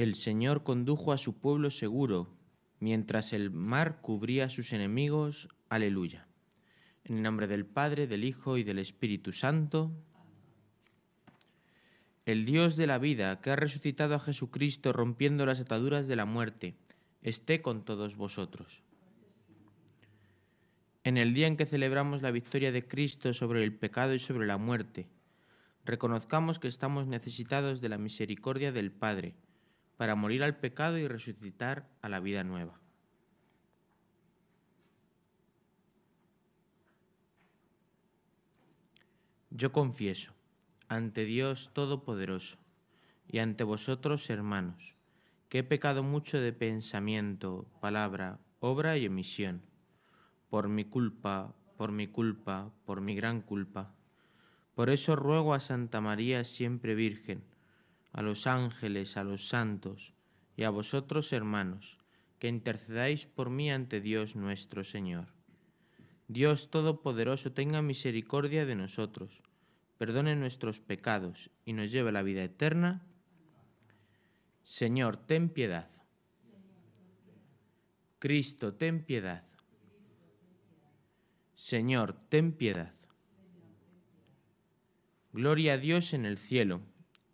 El Señor condujo a su pueblo seguro, mientras el mar cubría a sus enemigos. Aleluya. En el nombre del Padre, del Hijo y del Espíritu Santo. El Dios de la vida, que ha resucitado a Jesucristo rompiendo las ataduras de la muerte, esté con todos vosotros. En el día en que celebramos la victoria de Cristo sobre el pecado y sobre la muerte, reconozcamos que estamos necesitados de la misericordia del Padre para morir al pecado y resucitar a la vida nueva. Yo confieso ante Dios Todopoderoso y ante vosotros, hermanos, que he pecado mucho de pensamiento, palabra, obra y omisión, por mi culpa, por mi culpa, por mi gran culpa. Por eso ruego a Santa María siempre Virgen, a los ángeles, a los santos, y a vosotros, hermanos, que intercedáis por mí ante Dios nuestro Señor. Dios Todopoderoso tenga misericordia de nosotros, perdone nuestros pecados y nos lleve a la vida eterna. Señor, ten piedad. Cristo, ten piedad. Señor, ten piedad. Gloria a Dios en el cielo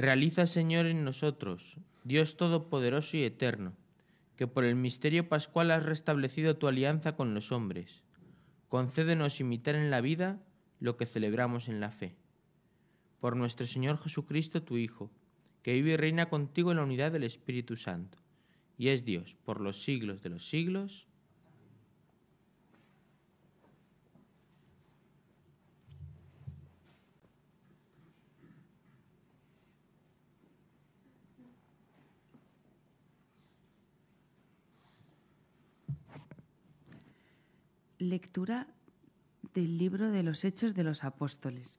Realiza, Señor, en nosotros, Dios Todopoderoso y Eterno, que por el misterio pascual has restablecido tu alianza con los hombres. Concédenos imitar en la vida lo que celebramos en la fe. Por nuestro Señor Jesucristo, tu Hijo, que vive y reina contigo en la unidad del Espíritu Santo, y es Dios por los siglos de los siglos. Lectura del libro de los Hechos de los Apóstoles.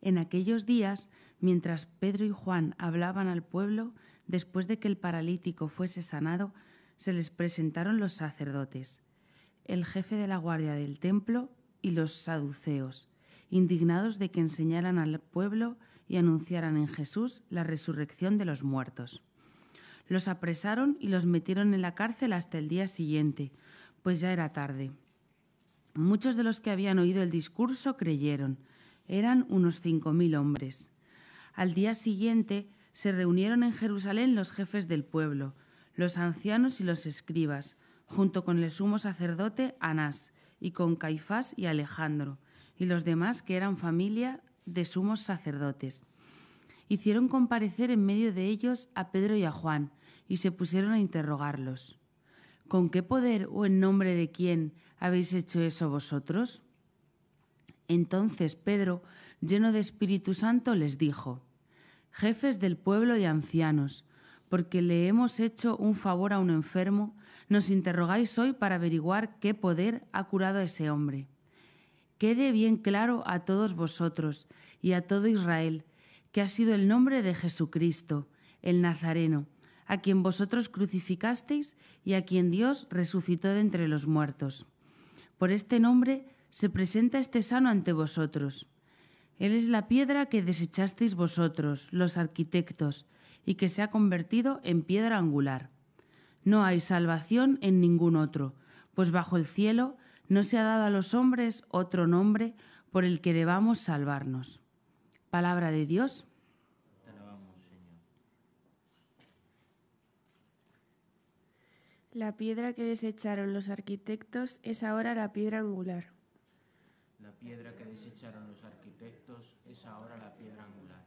En aquellos días, mientras Pedro y Juan hablaban al pueblo, después de que el paralítico fuese sanado, se les presentaron los sacerdotes, el jefe de la guardia del templo y los saduceos, indignados de que enseñaran al pueblo y anunciaran en Jesús la resurrección de los muertos. Los apresaron y los metieron en la cárcel hasta el día siguiente, pues ya era tarde. Muchos de los que habían oído el discurso creyeron. Eran unos cinco mil hombres. Al día siguiente se reunieron en Jerusalén los jefes del pueblo, los ancianos y los escribas, junto con el sumo sacerdote Anás, y con Caifás y Alejandro, y los demás que eran familia de sumos sacerdotes. Hicieron comparecer en medio de ellos a Pedro y a Juan, y se pusieron a interrogarlos. ¿Con qué poder o en nombre de quién ¿Habéis hecho eso vosotros? Entonces Pedro, lleno de Espíritu Santo, les dijo, Jefes del pueblo y ancianos, porque le hemos hecho un favor a un enfermo, nos interrogáis hoy para averiguar qué poder ha curado a ese hombre. Quede bien claro a todos vosotros y a todo Israel que ha sido el nombre de Jesucristo, el Nazareno, a quien vosotros crucificasteis y a quien Dios resucitó de entre los muertos. Por este nombre se presenta este sano ante vosotros. Él es la piedra que desechasteis vosotros, los arquitectos, y que se ha convertido en piedra angular. No hay salvación en ningún otro, pues bajo el cielo no se ha dado a los hombres otro nombre por el que debamos salvarnos. Palabra de Dios. La piedra que desecharon los arquitectos es ahora la piedra angular. La piedra que desecharon los arquitectos es ahora la piedra angular.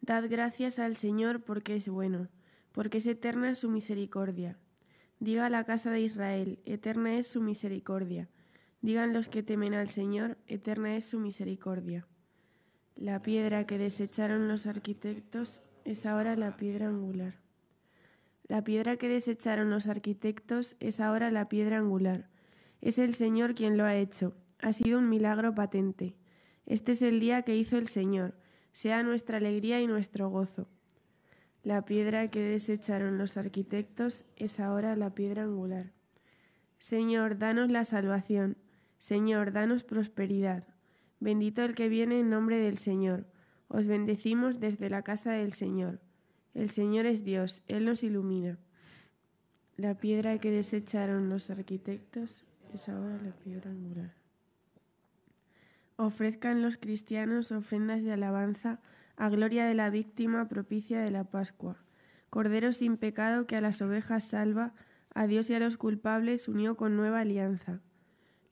Dad gracias al Señor porque es bueno, porque es eterna su misericordia. Diga la casa de Israel, eterna es su misericordia. Digan los que temen al Señor, eterna es su misericordia. La piedra que desecharon los arquitectos es ahora la piedra angular. La piedra que desecharon los arquitectos es ahora la piedra angular. Es el Señor quien lo ha hecho. Ha sido un milagro patente. Este es el día que hizo el Señor. Sea nuestra alegría y nuestro gozo. La piedra que desecharon los arquitectos es ahora la piedra angular. Señor, danos la salvación. Señor, danos prosperidad. Bendito el que viene en nombre del Señor. Os bendecimos desde la casa del Señor. El Señor es Dios, Él nos ilumina. La piedra que desecharon los arquitectos es ahora la piedra angular. Ofrezcan los cristianos ofrendas de alabanza a gloria de la víctima propicia de la Pascua. Cordero sin pecado que a las ovejas salva, a Dios y a los culpables unió con nueva alianza.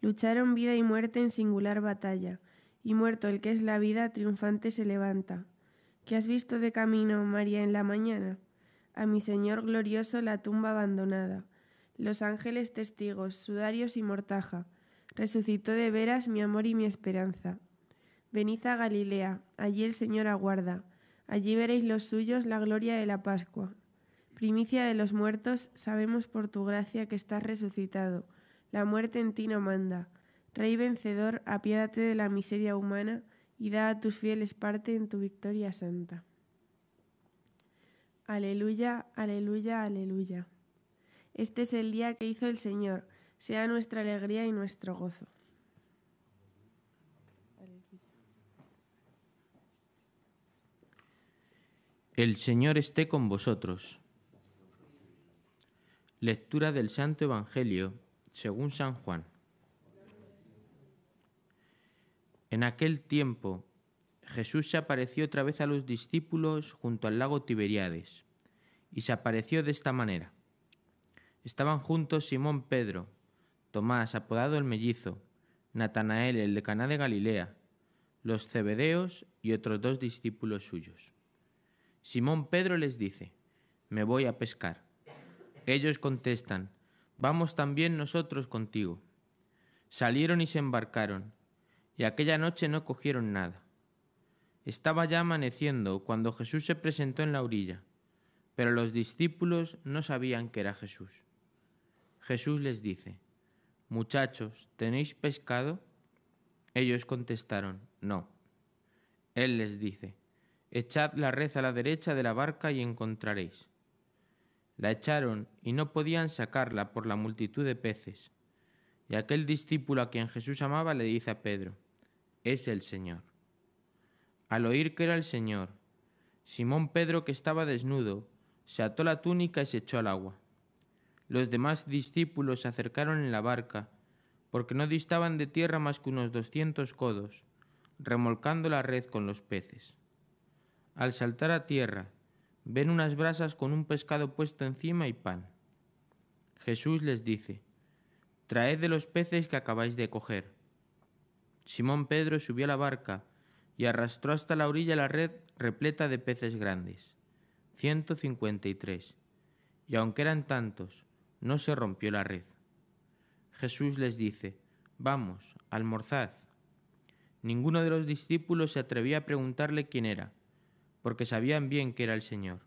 Lucharon vida y muerte en singular batalla, y muerto el que es la vida triunfante se levanta. ¿Qué has visto de camino, María, en la mañana? A mi Señor glorioso la tumba abandonada, los ángeles testigos, sudarios y mortaja. Resucitó de veras mi amor y mi esperanza. Venid a Galilea, allí el Señor aguarda. Allí veréis los suyos la gloria de la Pascua. Primicia de los muertos, sabemos por tu gracia que estás resucitado. La muerte en ti no manda. Rey vencedor, apiádate de la miseria humana y da a tus fieles parte en tu victoria santa. Aleluya, aleluya, aleluya. Este es el día que hizo el Señor, sea nuestra alegría y nuestro gozo. El Señor esté con vosotros. Lectura del Santo Evangelio según San Juan. En aquel tiempo Jesús se apareció otra vez a los discípulos junto al lago Tiberiades, y se apareció de esta manera. Estaban juntos Simón Pedro, Tomás, apodado el mellizo, Natanael, el de Caná de Galilea, los Cebedeos y otros dos discípulos suyos. Simón Pedro les dice, Me voy a pescar. Ellos contestan, Vamos también nosotros contigo. Salieron y se embarcaron, y aquella noche no cogieron nada. Estaba ya amaneciendo cuando Jesús se presentó en la orilla, pero los discípulos no sabían que era Jesús. Jesús les dice, Muchachos, ¿tenéis pescado? Ellos contestaron, No. Él les dice, Echad la red a la derecha de la barca y encontraréis. La echaron y no podían sacarla por la multitud de peces. Y aquel discípulo a quien Jesús amaba le dice a Pedro, es el Señor. Al oír que era el Señor, Simón Pedro, que estaba desnudo, se ató la túnica y se echó al agua. Los demás discípulos se acercaron en la barca, porque no distaban de tierra más que unos doscientos codos, remolcando la red con los peces. Al saltar a tierra, ven unas brasas con un pescado puesto encima y pan. Jesús les dice, Traed de los peces que acabáis de coger Simón Pedro subió a la barca y arrastró hasta la orilla la red repleta de peces grandes. 153. Y aunque eran tantos, no se rompió la red. Jesús les dice, Vamos, almorzad. Ninguno de los discípulos se atrevía a preguntarle quién era, porque sabían bien que era el Señor.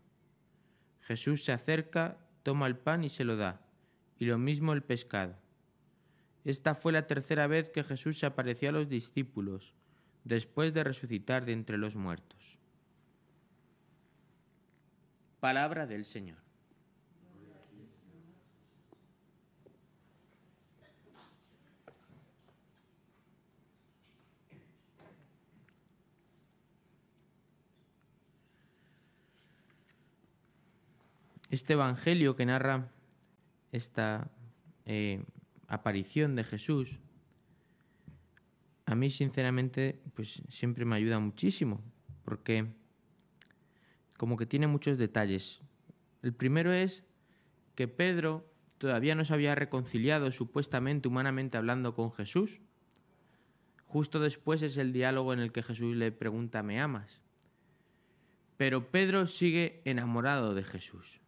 Jesús se acerca, toma el pan y se lo da, y lo mismo el pescado. Esta fue la tercera vez que Jesús se apareció a los discípulos, después de resucitar de entre los muertos. Palabra del Señor. Este Evangelio que narra esta eh, aparición de Jesús, a mí sinceramente pues siempre me ayuda muchísimo, porque como que tiene muchos detalles. El primero es que Pedro todavía no se había reconciliado supuestamente, humanamente hablando, con Jesús. Justo después es el diálogo en el que Jesús le pregunta, ¿me amas? Pero Pedro sigue enamorado de Jesús.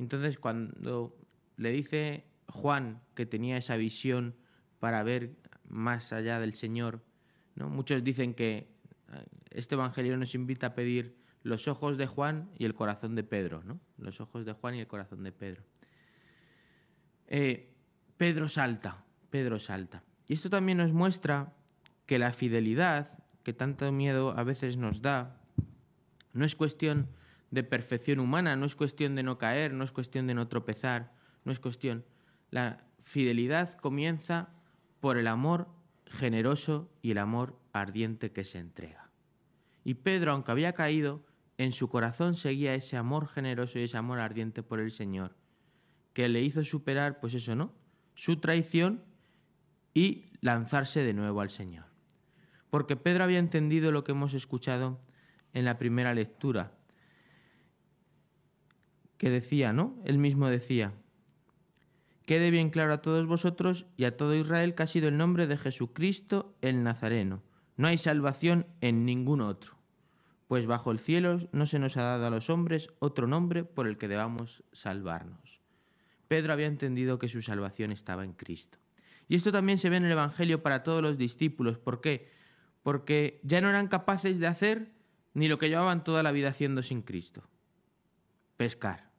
Entonces cuando le dice Juan, que tenía esa visión para ver más allá del Señor. Muchos dicen que eh, este Evangelio nos invita a pedir los ojos de Juan y el corazón de Pedro, ¿no? Los ojos de Juan y el corazón de Pedro. Eh, Pedro salta, Pedro salta. Y esto también nos muestra que la fidelidad, que tanto miedo a veces nos da, no es cuestión de perfección humana, no es cuestión de no caer, no es cuestión de no tropezar, no es cuestión, la fidelidad comienza por el amor generoso y el amor ardiente que se entrega. Y Pedro, aunque había caído, en su corazón seguía ese amor generoso y ese amor ardiente por el Señor, que le hizo superar, pues eso no, su traición y lanzarse de nuevo al Señor. Porque Pedro había entendido lo que hemos escuchado en la primera lectura, que decía, ¿no? Él mismo decía, Quede bien claro a todos vosotros y a todo Israel que ha sido el nombre de Jesucristo el Nazareno. No hay salvación en ningún otro, pues bajo el cielo no se nos ha dado a los hombres otro nombre por el que debamos salvarnos. Pedro había entendido que su salvación estaba en Cristo. Y esto también se ve en el Evangelio para todos los discípulos. ¿Por qué? Porque ya no eran capaces de hacer ni lo que llevaban toda la vida haciendo sin Cristo. Pescar.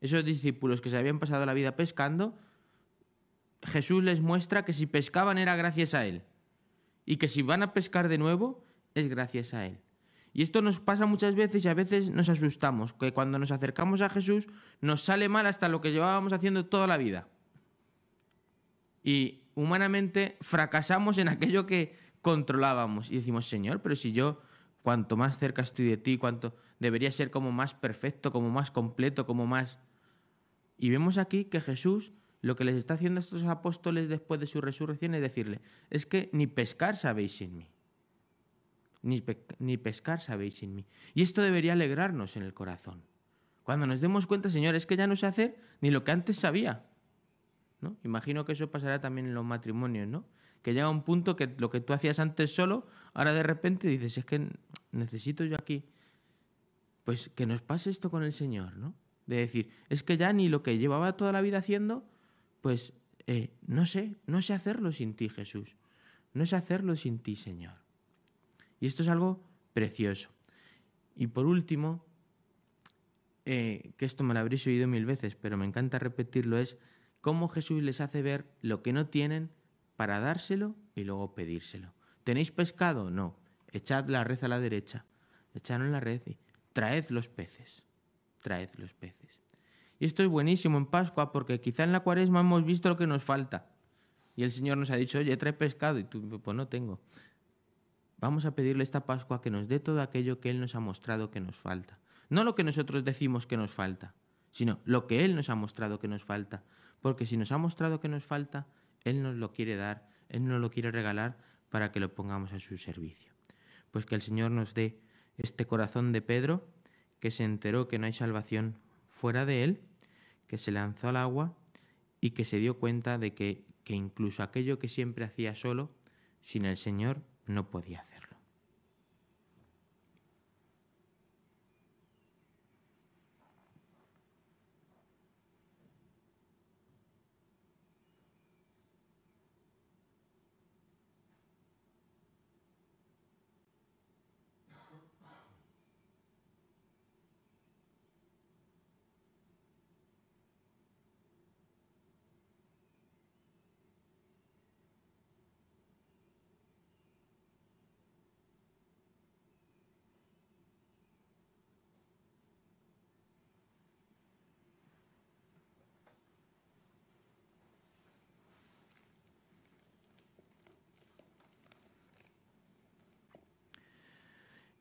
Esos discípulos que se habían pasado la vida pescando, Jesús les muestra que si pescaban era gracias a Él. Y que si van a pescar de nuevo es gracias a Él. Y esto nos pasa muchas veces y a veces nos asustamos, que cuando nos acercamos a Jesús nos sale mal hasta lo que llevábamos haciendo toda la vida. Y humanamente fracasamos en aquello que controlábamos y decimos, Señor, pero si yo cuanto más cerca estoy de ti, cuanto debería ser como más perfecto, como más completo, como más y vemos aquí que Jesús lo que les está haciendo a estos apóstoles después de su resurrección es decirle, es que ni pescar sabéis sin mí. Ni, pescar sabéis sin mí. Y esto debería alegrarnos en el corazón. Cuando nos demos cuenta, Señor, es que ya no sé hacer ni lo que antes sabía. ¿No? Imagino que eso pasará también en los matrimonios, ¿no? Que llega un punto que lo que tú hacías antes solo, ahora de repente dices, es que necesito yo aquí. Pues que nos pase esto con el Señor, ¿no? de decir, es que ya ni lo que llevaba toda la vida haciendo, pues eh, no sé, no sé hacerlo sin ti, Jesús. No sé hacerlo sin ti, Señor. Y esto es algo precioso. Y por último, eh, que esto me lo habréis oído mil veces, pero me encanta repetirlo, es cómo Jesús les hace ver lo que no tienen para dárselo y luego pedírselo. ¿Tenéis pescado? No. Echad la red a la derecha. Echaron la red y traed los peces traed los peces. Y esto es buenísimo en Pascua porque quizá en la cuaresma hemos visto lo que nos falta. Y el Señor nos ha dicho, oye, trae pescado. Y tú, pues no tengo. Vamos a pedirle esta Pascua que nos dé todo aquello que Él nos ha mostrado que nos falta. No lo que nosotros decimos que nos falta, sino lo que Él nos ha mostrado que nos falta. Porque si nos ha mostrado que nos falta, Él nos lo quiere dar, Él nos lo quiere regalar para que lo pongamos a su servicio. Pues que el Señor nos dé este corazón de Pedro que se enteró que no hay salvación fuera de él, que se lanzó al agua y que se dio cuenta de que, que incluso aquello que siempre hacía solo, sin el Señor, no podía hacerlo.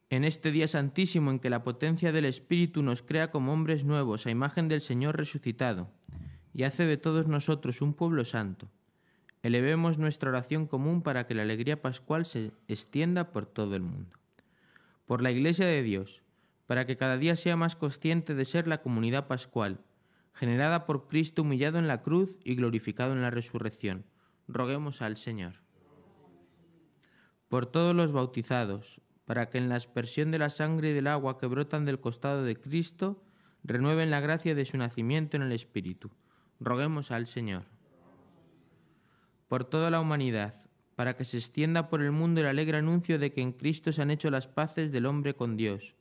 en este día santísimo en que la potencia del Espíritu nos crea como hombres nuevos a imagen del Señor resucitado, y hace de todos nosotros un pueblo santo, elevemos nuestra oración común para que la alegría pascual se extienda por todo el mundo. Por la Iglesia de Dios, para que cada día sea más consciente de ser la comunidad pascual, generada por Cristo humillado en la cruz y glorificado en la resurrección. Roguemos al Señor. Por todos los bautizados, para que en la aspersión de la sangre y del agua que brotan del costado de Cristo, renueven la gracia de su nacimiento en el Espíritu. Roguemos al Señor. Por toda la humanidad, para que se extienda por el mundo el alegre anuncio de que en Cristo se han hecho las paces del hombre con Dios,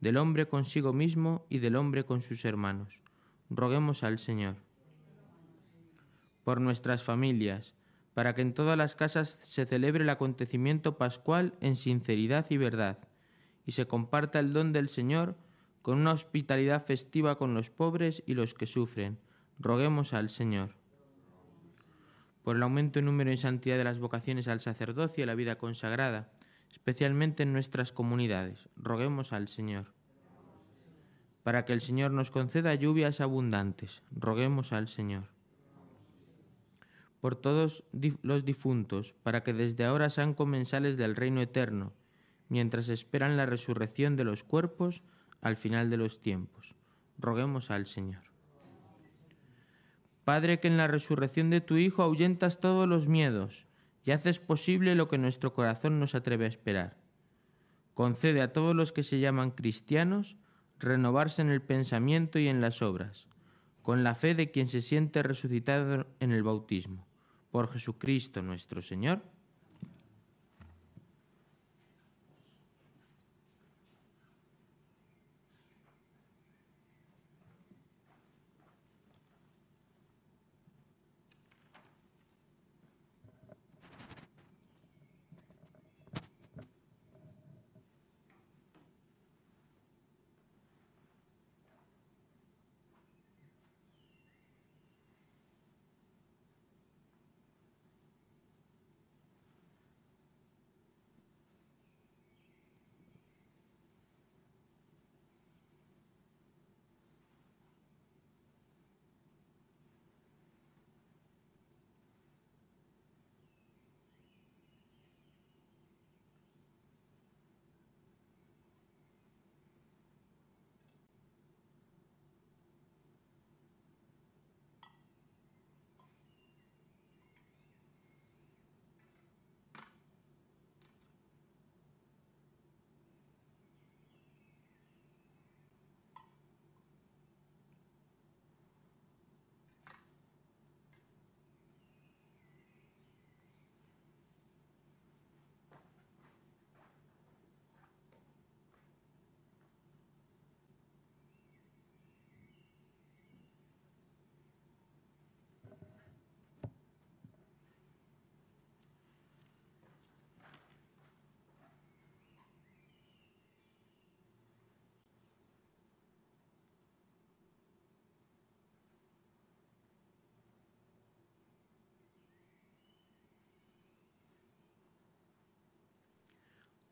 del hombre consigo mismo y del hombre con sus hermanos. Roguemos al Señor. Por nuestras familias, para que en todas las casas se celebre el acontecimiento pascual en sinceridad y verdad, y se comparta el don del Señor con una hospitalidad festiva con los pobres y los que sufren. Roguemos al Señor. Por el aumento en número y santidad de las vocaciones al sacerdocio y la vida consagrada, especialmente en nuestras comunidades, roguemos al Señor. Para que el Señor nos conceda lluvias abundantes, roguemos al Señor por todos los difuntos, para que desde ahora sean comensales del reino eterno, mientras esperan la resurrección de los cuerpos al final de los tiempos. Roguemos al Señor. Padre, que en la resurrección de tu Hijo ahuyentas todos los miedos y haces posible lo que nuestro corazón nos atreve a esperar. Concede a todos los que se llaman cristianos renovarse en el pensamiento y en las obras, con la fe de quien se siente resucitado en el bautismo por Jesucristo nuestro Señor.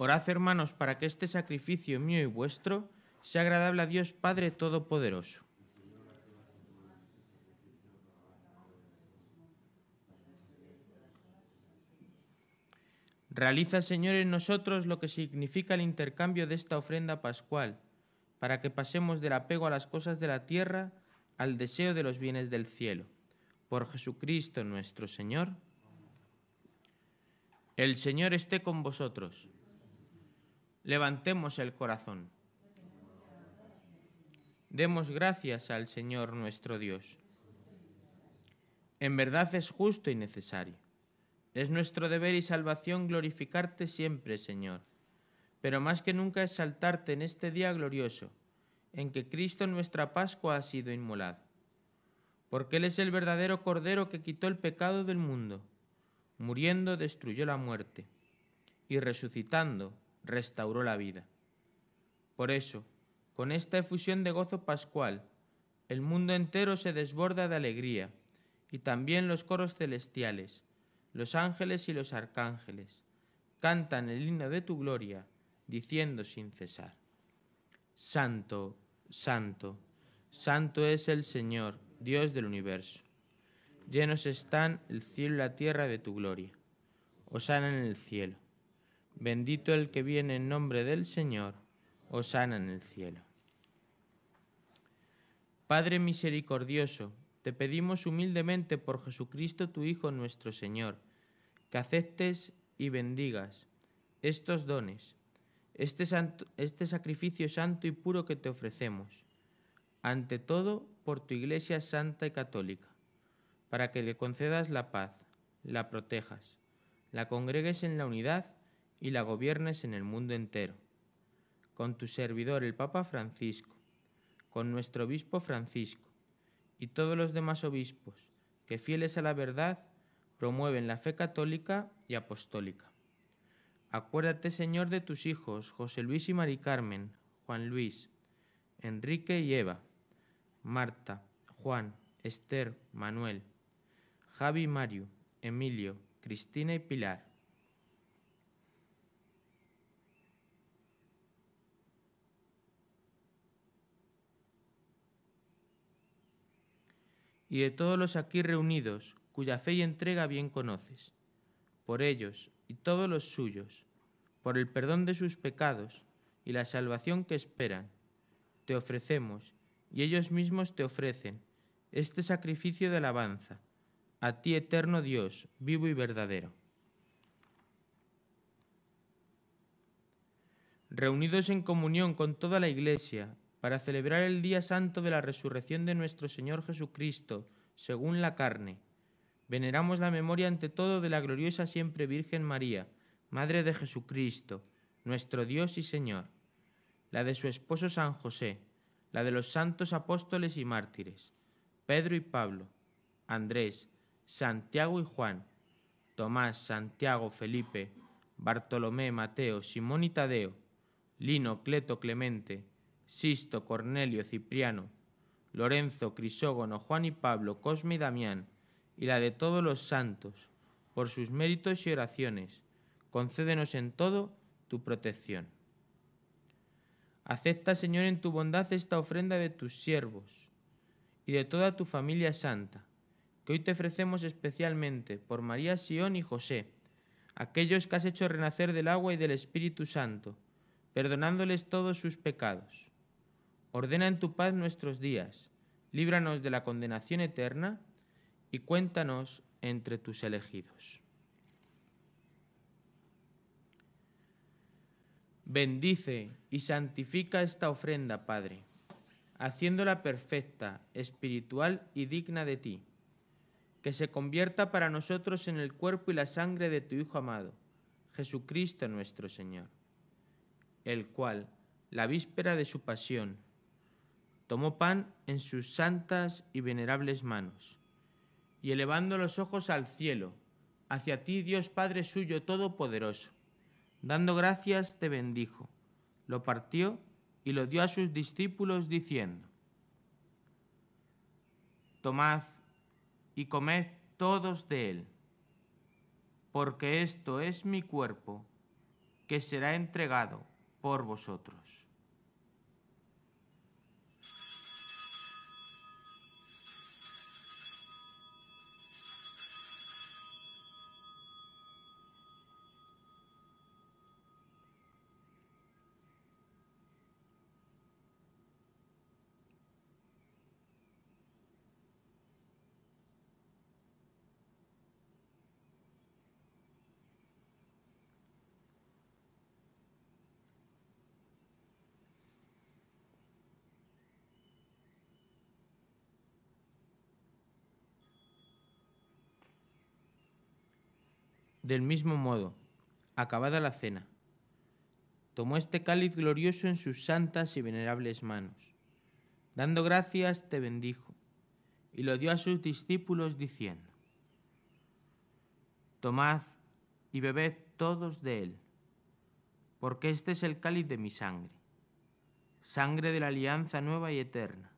Orad, hermanos, para que este sacrificio mío y vuestro sea agradable a Dios Padre Todopoderoso. Realiza, Señor, en nosotros lo que significa el intercambio de esta ofrenda pascual, para que pasemos del apego a las cosas de la tierra al deseo de los bienes del cielo. Por Jesucristo nuestro Señor. El Señor esté con vosotros. Levantemos el corazón. Demos gracias al Señor nuestro Dios. En verdad es justo y necesario. Es nuestro deber y salvación glorificarte siempre, Señor, pero más que nunca exaltarte en este día glorioso, en que Cristo nuestra Pascua ha sido inmolado. Porque Él es el verdadero Cordero que quitó el pecado del mundo. Muriendo destruyó la muerte, y resucitando restauró la vida. Por eso, con esta efusión de gozo pascual, el mundo entero se desborda de alegría, y también los coros celestiales, los ángeles y los arcángeles, cantan el himno de tu gloria, diciendo sin cesar, Santo, Santo, Santo es el Señor, Dios del universo. Llenos están el cielo y la tierra de tu gloria. Osana en el cielo. Bendito el que viene en nombre del Señor, sana en el cielo. Padre misericordioso, te pedimos humildemente por Jesucristo tu Hijo nuestro Señor, que aceptes y bendigas estos dones, este, este sacrificio santo y puro que te ofrecemos, ante todo por tu Iglesia Santa y Católica, para que le concedas la paz, la protejas, la congregues en la unidad y la gobiernes en el mundo entero, con tu servidor el Papa Francisco, con nuestro obispo Francisco y todos los demás obispos que fieles a la verdad promueven la fe católica y apostólica. Acuérdate, Señor, de tus hijos, José Luis y Mari Carmen, Juan Luis, Enrique y Eva, Marta, Juan, Esther, Manuel, Javi y Mario, Emilio, Cristina y Pilar, y de todos los aquí reunidos, cuya fe y entrega bien conoces, por ellos y todos los suyos, por el perdón de sus pecados y la salvación que esperan, te ofrecemos, y ellos mismos te ofrecen, este sacrificio de alabanza, a ti eterno Dios, vivo y verdadero. Reunidos en comunión con toda la Iglesia para celebrar el día santo de la resurrección de nuestro Señor Jesucristo, según la carne. Veneramos la memoria ante todo de la gloriosa siempre Virgen María, Madre de Jesucristo, nuestro Dios y Señor, la de su esposo San José, la de los santos apóstoles y mártires, Pedro y Pablo, Andrés, Santiago y Juan, Tomás, Santiago, Felipe, Bartolomé, Mateo, Simón y Tadeo, Lino, Cleto, Clemente, Sisto, Cornelio, Cipriano, Lorenzo, Crisógono, Juan y Pablo, Cosme y Damián, y la de todos los santos, por sus méritos y oraciones, concédenos en todo tu protección. Acepta, Señor, en tu bondad esta ofrenda de tus siervos y de toda tu familia santa, que hoy te ofrecemos especialmente por María Sión y José, aquellos que has hecho renacer del agua y del Espíritu Santo, perdonándoles todos sus pecados. Ordena en tu paz nuestros días, líbranos de la condenación eterna y cuéntanos entre tus elegidos. Bendice y santifica esta ofrenda, Padre, haciéndola perfecta, espiritual y digna de ti, que se convierta para nosotros en el cuerpo y la sangre de tu Hijo amado, Jesucristo nuestro Señor, el cual, la víspera de su pasión, tomó pan en sus santas y venerables manos, y elevando los ojos al cielo, hacia ti, Dios Padre suyo Todopoderoso, dando gracias te bendijo, lo partió y lo dio a sus discípulos diciendo, Tomad y comed todos de él, porque esto es mi cuerpo, que será entregado por vosotros. Del mismo modo, acabada la cena, tomó este cáliz glorioso en sus santas y venerables manos. Dando gracias, te bendijo, y lo dio a sus discípulos diciendo, Tomad y bebed todos de él, porque este es el cáliz de mi sangre, sangre de la alianza nueva y eterna,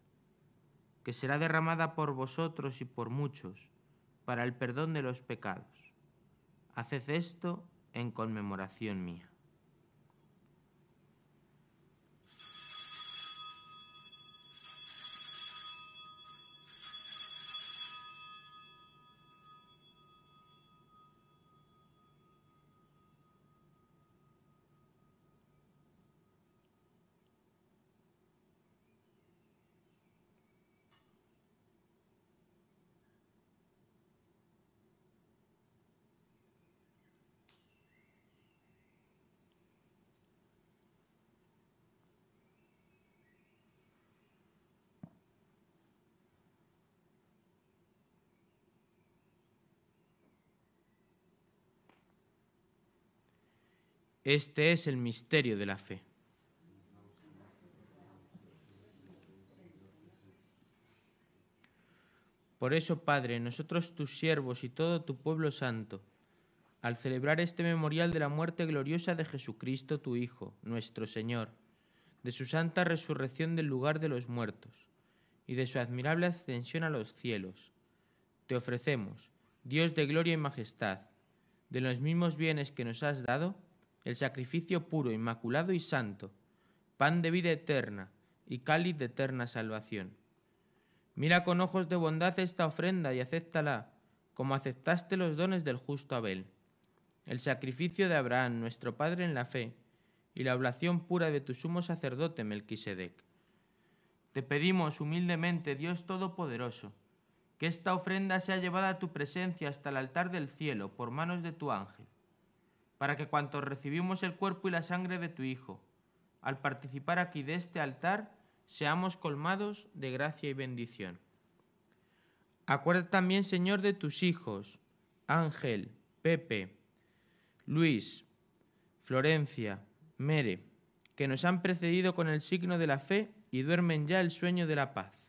que será derramada por vosotros y por muchos para el perdón de los pecados Haced esto en conmemoración mía. Este es el misterio de la fe. Por eso, Padre, nosotros tus siervos y todo tu pueblo santo, al celebrar este memorial de la muerte gloriosa de Jesucristo tu Hijo, nuestro Señor, de su santa resurrección del lugar de los muertos y de su admirable ascensión a los cielos, te ofrecemos, Dios de gloria y majestad, de los mismos bienes que nos has dado, el sacrificio puro, inmaculado y santo, pan de vida eterna y cáliz de eterna salvación. Mira con ojos de bondad esta ofrenda y acéptala, como aceptaste los dones del justo Abel, el sacrificio de Abraham, nuestro Padre en la fe, y la oblación pura de tu sumo sacerdote Melquisedec. Te pedimos humildemente, Dios Todopoderoso, que esta ofrenda sea llevada a tu presencia hasta el altar del cielo por manos de tu ángel para que cuanto recibimos el cuerpo y la sangre de tu Hijo, al participar aquí de este altar, seamos colmados de gracia y bendición. Acuerda también, Señor, de tus hijos, Ángel, Pepe, Luis, Florencia, Mere, que nos han precedido con el signo de la fe y duermen ya el sueño de la paz.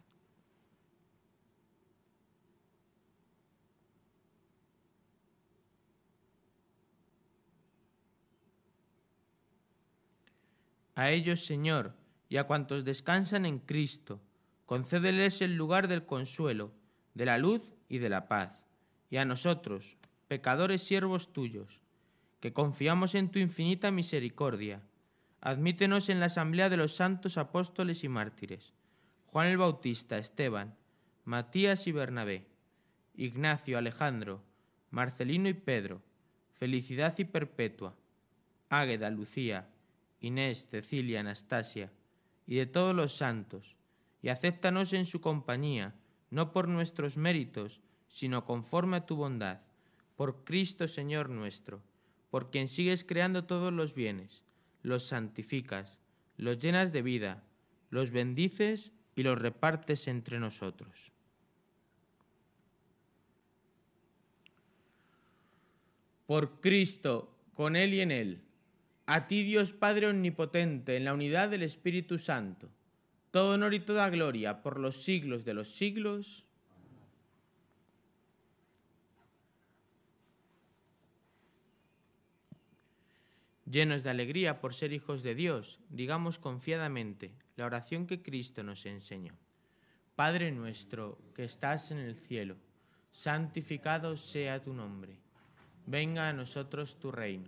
A ellos, Señor, y a cuantos descansan en Cristo, concédeles el lugar del consuelo, de la luz y de la paz. Y a nosotros, pecadores siervos tuyos, que confiamos en tu infinita misericordia, admítenos en la asamblea de los santos apóstoles y mártires, Juan el Bautista, Esteban, Matías y Bernabé, Ignacio, Alejandro, Marcelino y Pedro, Felicidad y Perpetua, Águeda, Lucía, Inés, Cecilia, Anastasia, y de todos los santos, y acéptanos en su compañía, no por nuestros méritos, sino conforme a tu bondad, por Cristo Señor nuestro, por quien sigues creando todos los bienes, los santificas, los llenas de vida, los bendices y los repartes entre nosotros. Por Cristo, con Él y en Él a ti Dios Padre Omnipotente, en la unidad del Espíritu Santo, todo honor y toda gloria por los siglos de los siglos. Llenos de alegría por ser hijos de Dios, digamos confiadamente la oración que Cristo nos enseñó. Padre nuestro que estás en el cielo, santificado sea tu nombre. Venga a nosotros tu reino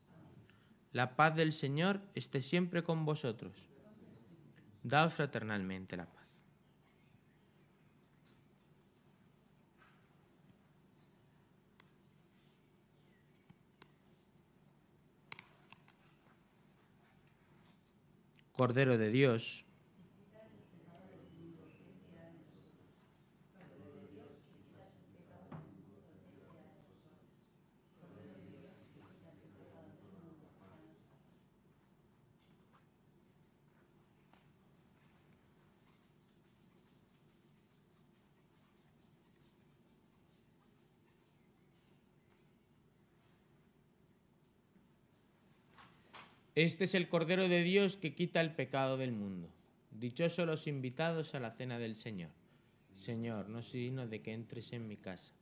La paz del Señor esté siempre con vosotros. Daos fraternalmente la paz. Cordero de Dios, Este es el Cordero de Dios que quita el pecado del mundo. Dichosos los invitados a la cena del Señor. Señor, no soy digno de que entres en mi casa,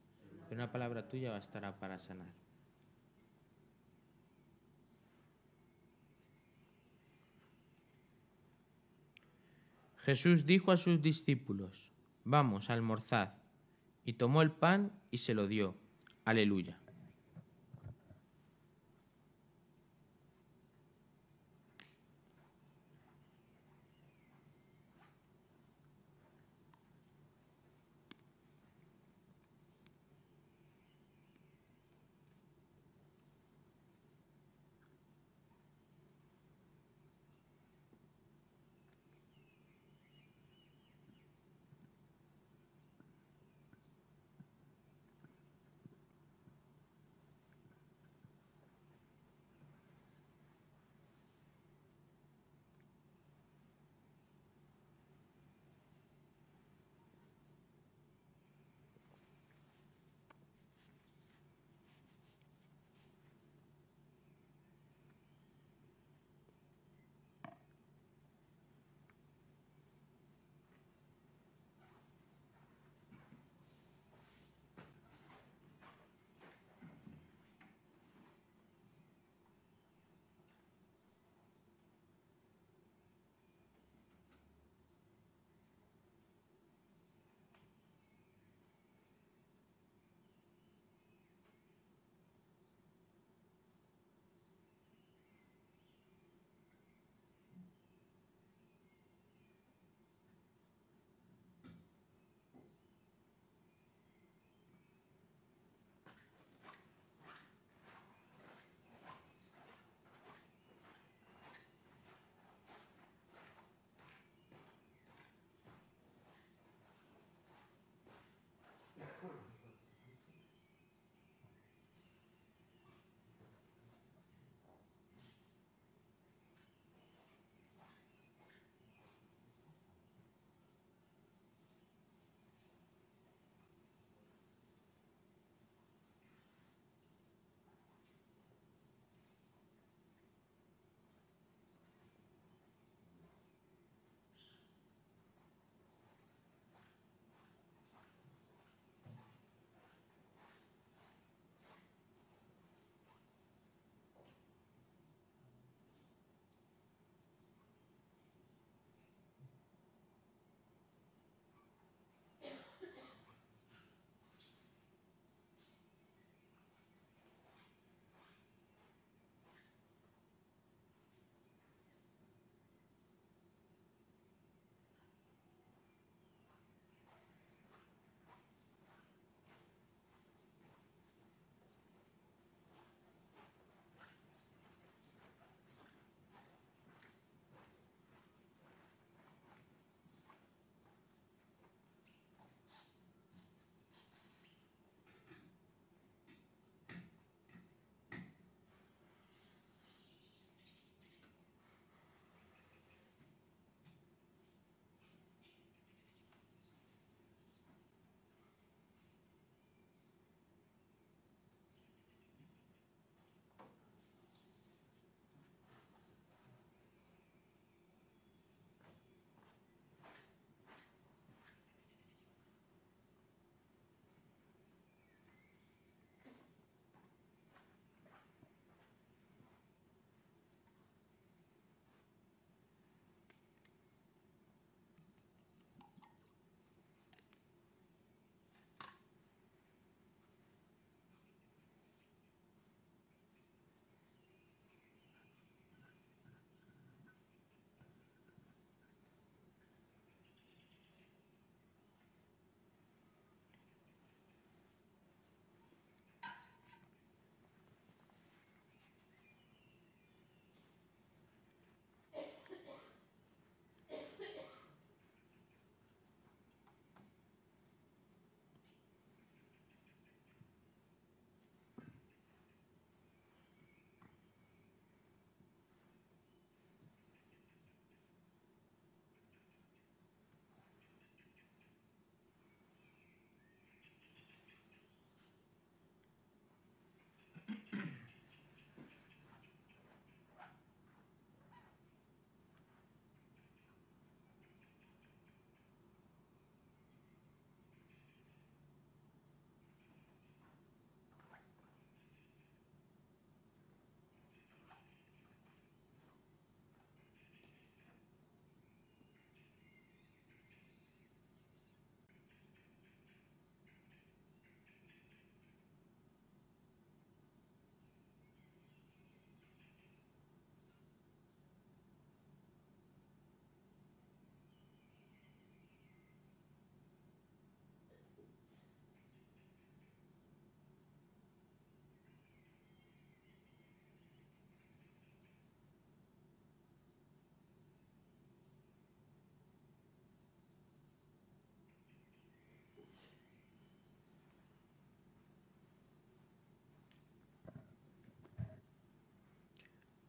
pero una palabra tuya bastará para sanar. Jesús dijo a sus discípulos, vamos, almorzad. Y tomó el pan y se lo dio. Aleluya.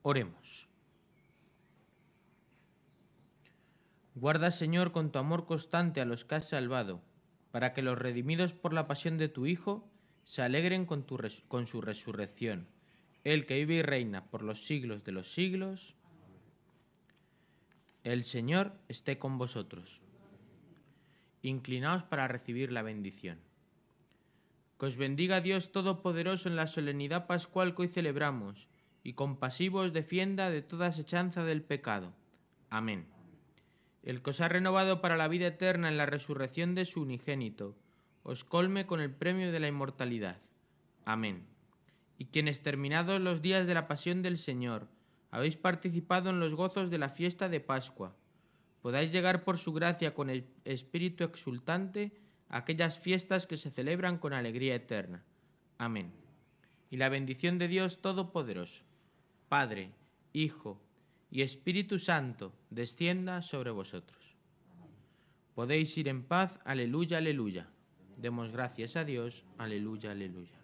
Oremos. Guarda, Señor, con tu amor constante a los que has salvado, para que los redimidos por la pasión de tu Hijo se alegren con, su resurrección. El que vive y reina por los siglos de los siglos. El Señor esté con vosotros. Inclinaos para recibir la bendición. Que os bendiga Dios Todopoderoso en la solemnidad pascual que hoy celebramos y compasivo os defienda de toda asechanza del pecado. Amén. El que os ha renovado para la vida eterna en la resurrección de su unigénito, os colme con el premio de la inmortalidad. Amén. Y quienes terminados los días de la pasión del Señor, habéis participado en los gozos de la fiesta de Pascua, podáis llegar por su gracia con el espíritu exultante a aquellas fiestas que se celebran con alegría eterna. Amén. Y la bendición de Dios Todopoderoso. Padre, Hijo y Espíritu Santo, descienda sobre vosotros. Podéis ir en paz, aleluya, aleluya. Demos gracias a Dios, aleluya, aleluya.